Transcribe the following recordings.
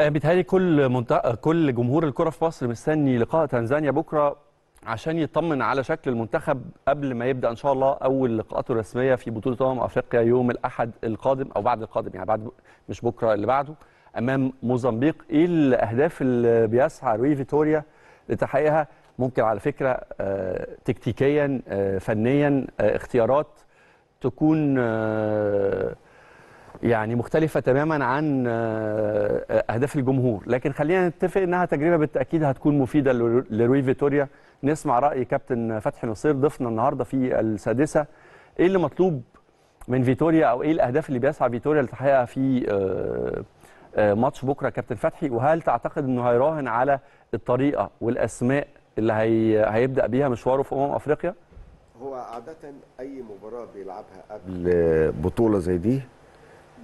آه، بيتهيألي كل منطقة آه، كل جمهور الكرة في مصر مستني لقاء تنزانيا بكرة عشان يطمن على شكل المنتخب قبل ما يبدا ان شاء الله اول لقاءاته الرسميه في بطوله امم افريقيا يوم الاحد القادم او بعد القادم يعني بعد مش بكره اللي بعده امام موزمبيق ايه الاهداف اللي بيسعى روي فيتوريا لتحقيقها ممكن على فكره آه، تكتيكيا فنيا اختيارات تكون يعني مختلفة تماما عن آه، أهداف الجمهور لكن خلينا نتفق أنها تجربة بالتأكيد هتكون مفيدة لروي فيتوريا نسمع رأي كابتن فتحي نصير ضيفنا النهاردة في السادسة إيه اللي مطلوب من فيتوريا أو إيه الأهداف اللي بيسعى فيتوريا لتحقيقها في آه، آه، ماتش بكرة كابتن فتحي وهل تعتقد أنه هيراهن على الطريقة والأسماء اللي هي... هيبدأ بيها مشواره في أمم أفريقيا؟ هو عادة أي مباراة بيلعبها قبل بطولة زي دي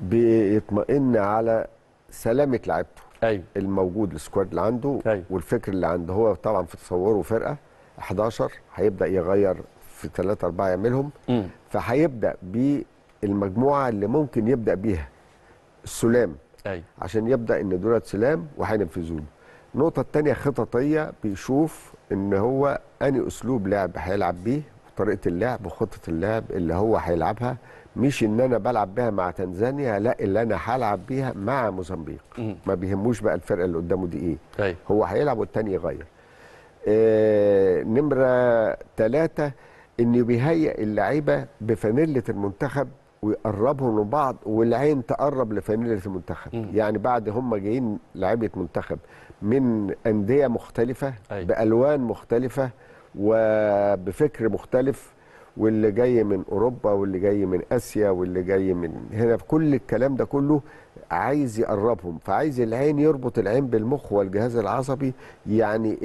بيطمئن على سلامه لعيبته ايوه الموجود السكواد اللي عنده أيوه. والفكر اللي عنده هو طبعا في تصوره فرقه 11 هيبدا يغير في ثلاثة أربعة يعملهم م. فهيبدا بالمجموعه اللي ممكن يبدا بيها السلام أيوه. عشان يبدا ان دولت سلام وهينفذوه النقطه الثانيه خططيه بيشوف ان هو اني اسلوب لعب هيلعب بيه طريقه اللعب وخطه اللعب اللي هو هيلعبها مش ان انا بلعب بيها مع تنزانيا لا اللي انا هلعب بيها مع موزمبيق ما بيهموش بقى الفرقه اللي قدامه دي ايه هي. طيب. هو هيلعب والتاني يغير آه نمره ثلاثة انه بيهيئ اللعيبه بفانيله المنتخب ويقربهم لبعض والعين تقرب لفانيله المنتخب م. يعني بعد هم جايين لعيبه منتخب من انديه مختلفه أي. أيوة. بالوان مختلفه وبفكر مختلف واللي جاي من اوروبا واللي جاي من اسيا واللي جاي من هنا في كل الكلام ده كله عايز يقربهم فعايز العين يربط العين بالمخ والجهاز العصبي يعني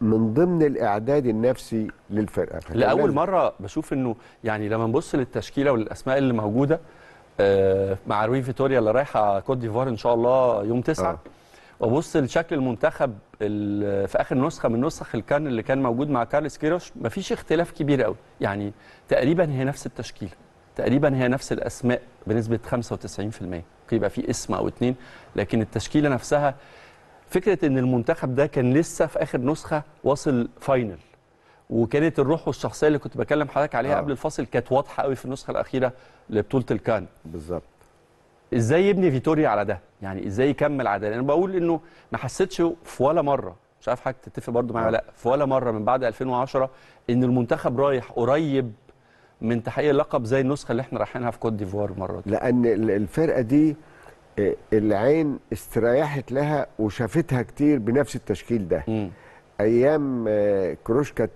من ضمن الاعداد النفسي للفرقه لاول مره بشوف انه يعني لما نبص للتشكيله والاسماء اللي موجوده آه، مع روي فيتوريا اللي رايحه كوت ديفوار ان شاء الله يوم 9 آه. وبص لشكل المنتخب في اخر نسخه من نسخ الكان اللي كان موجود مع كارلس كيروش مفيش اختلاف كبير قوي يعني تقريبا هي نفس التشكيله تقريبا هي نفس الاسماء بنسبه 95% ممكن يبقى في اسم او اتنين لكن التشكيله نفسها فكره ان المنتخب ده كان لسه في اخر نسخه واصل فاينل وكانت الروح والشخصيه اللي كنت بكلم حضرتك عليها آه. قبل الفاصل كانت واضحه قوي في النسخه الاخيره لبطوله الكان بالظبط ازاي يبني فيتوريا على ده يعني ازاي يكمل عدالة انا بقول انه ما حسيتش في ولا مره مش عارف حضرتك تتفق برضه معايا ولا لا في ولا مره من بعد 2010 ان المنتخب رايح قريب من تحقيق اللقب زي النسخه اللي احنا رايحينها في كوت ديفوار المره دي لان الفرقه دي آه، العين استريحت لها وشافتها كتير بنفس التشكيل ده م. ايام آه، كروش كانت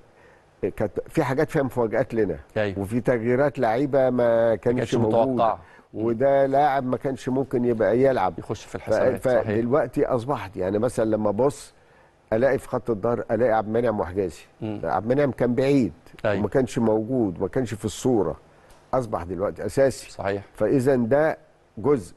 كانت في حاجات فيها مفاجات لنا أيوه. وفي تغييرات لعيبه ما كانتش موجوده متوقعه وده لاعب ما كانش ممكن يبقى يلعب يخش في الحسابات فدلوقتي اصبحت يعني مثلا لما ابص الاقي في خط الظهر الاقي عبد المنعم وحجازي عبد المنعم كان بعيد أيوة. وما كانش موجود ما كانش في الصوره اصبح دلوقتي اساسي صحيح فاذا ده جزء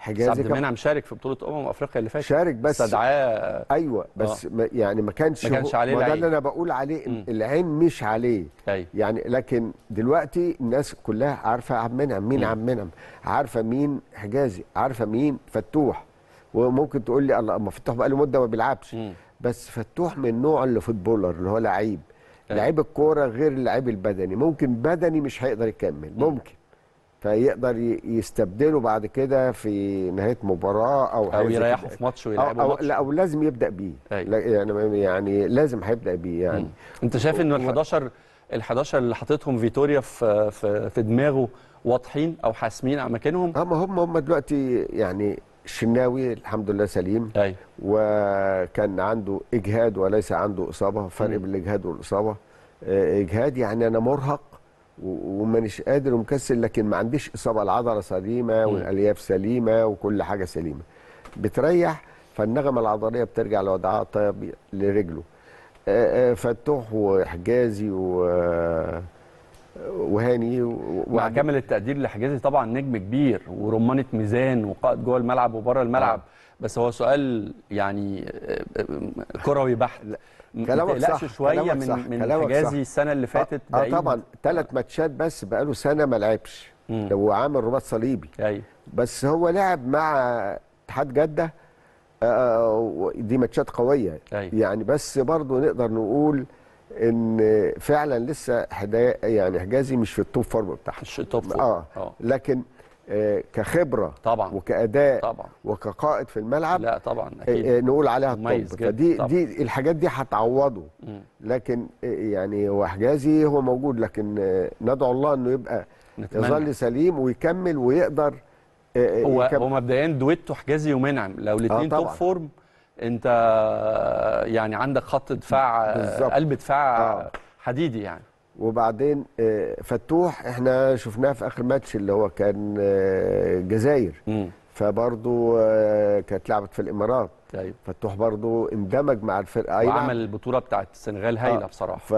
حجازي عبد المنعم شارك في بطوله امم افريقيا اللي فاتت شارك بس استدعاه ايوه بس آه. ما يعني ما كانش ما كانش عليه العين انا بقول عليه م. العين مش عليه أي. أيوة. يعني لكن دلوقتي الناس كلها عارفه عبد المنعم مين عبد المنعم عارفه مين حجازي عارفه مين فتوح وممكن تقول لي الله ما فتوح له مده ما بيلعبش بس فتوح من نوع اللي فوتبولر اللي هو لعيب أيوة. لعيب الكوره غير اللعيب البدني ممكن بدني مش هيقدر يكمل ممكن فيقدر يستبدله بعد كده في نهايه مباراه او او يريحه في ماتش ويلعبه أو, أو لا او لازم يبدا بيه أيوة. يعني يعني لازم هيبدا بيه يعني مم. انت شايف ان ال11 ال11 اللي حاططهم فيتوريا في في, في دماغه واضحين او حاسمين على مكانهم هم هم هم دلوقتي يعني الشناوي الحمد لله سليم أي. أيوة. وكان عنده اجهاد وليس عنده اصابه فرق بين الاجهاد والاصابه آه، اجهاد يعني انا مرهق ومانيش قادر ومكسل لكن ما عنديش اصابه العضله سليمه والالياف سليمه وكل حاجه سليمه بتريح فالنغمه العضليه بترجع لوضعها الطبيعي لرجله فتوح وحجازي و وهاني و... مع كامل التقدير لحجازي طبعا نجم كبير ورمانه ميزان وقائد جوه الملعب وبره الملعب آه. بس هو سؤال يعني كروي بحت كلامك صح شويه من صح. من حجازي السنه اللي آه، فاتت اه, آه طبعا ثلاث ماتشات بس بقاله سنه ما لعبش هو عامل رباط صليبي ايوه بس هو لعب مع اتحاد جده آه, آه، دي ماتشات قويه أي. يعني بس برضه نقدر نقول ان فعلا لسه حدا يعني حجازي مش في التوب فورم بتاعها التوب فورم اه, آه. لكن كخبره طبعا وكاداء طبعا وكقائد في الملعب لا طبعا آه، اكيد آه، نقول عليها الطب فدي طبعا. دي الحاجات دي هتعوضه لكن آه، يعني هو حجازي هو موجود لكن ندعو الله انه يبقى يظل سليم ويكمل ويقدر هو يكمل. هو مبدئيا دويتو حجازي ومنعم لو الاثنين آه توب فورم انت يعني عندك خط دفاع بالزبط. قلب دفاع آه. حديدي يعني وبعدين آه، فتوح احنا شفناه في اخر ماتش اللي هو كان الجزائر آه، فبرضه آه، كانت لعبت في الامارات أيوة. فتوح برضه اندمج مع الفرقه أيوة. وعمل البطوله بتاعت السنغال هايله آه. بصراحه ف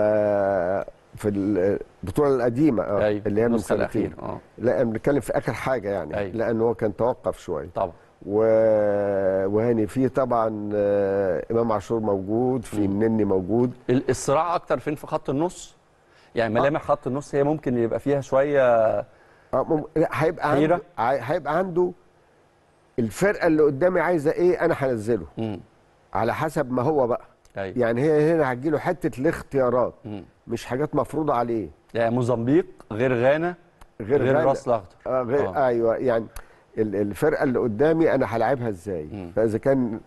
في البطوله القديمه آه أيوة. اللي هي من سنتين آه. لا بنتكلم في اخر حاجه يعني أيوة. لان هو كان توقف شويه طبعا و... وهاني في طبعا امام عاشور موجود في النني موجود الصراع اكتر فين في خط النص يعني آه. ملامح خط النص هي ممكن يبقى فيها شويه آه، هيبقى عنده هيبقى عنده الفرقه اللي قدامي عايزه ايه انا هنزله مم. على حسب ما هو بقى أيوة. يعني هي هنا هتجيله حته الاختيارات مم. مش حاجات مفروضه عليه يعني موزمبيق غير غانا غير, غير راس الاخضر آه غير آه. ايوه يعني الفرقه اللي قدامي انا هلعبها ازاي فاذا كان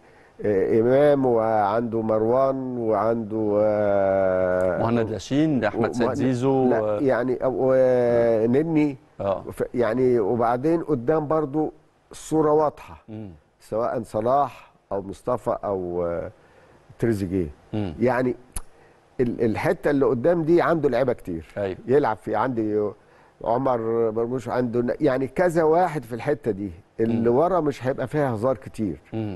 آه، امام وعنده مروان وعنده آه، مهند لاشين احمد سيد زيزو لا يعني ونني آه. يعني وبعدين قدام برضو الصوره واضحه سواء صلاح او مصطفى او آه، تريزيجيه يعني الحته اللي قدام دي عنده لعيبه كتير أيوه. يلعب في عندي عمر مرموش عنده يعني كذا واحد في الحته دي اللي ورا مش هيبقى فيها هزار كتير مم.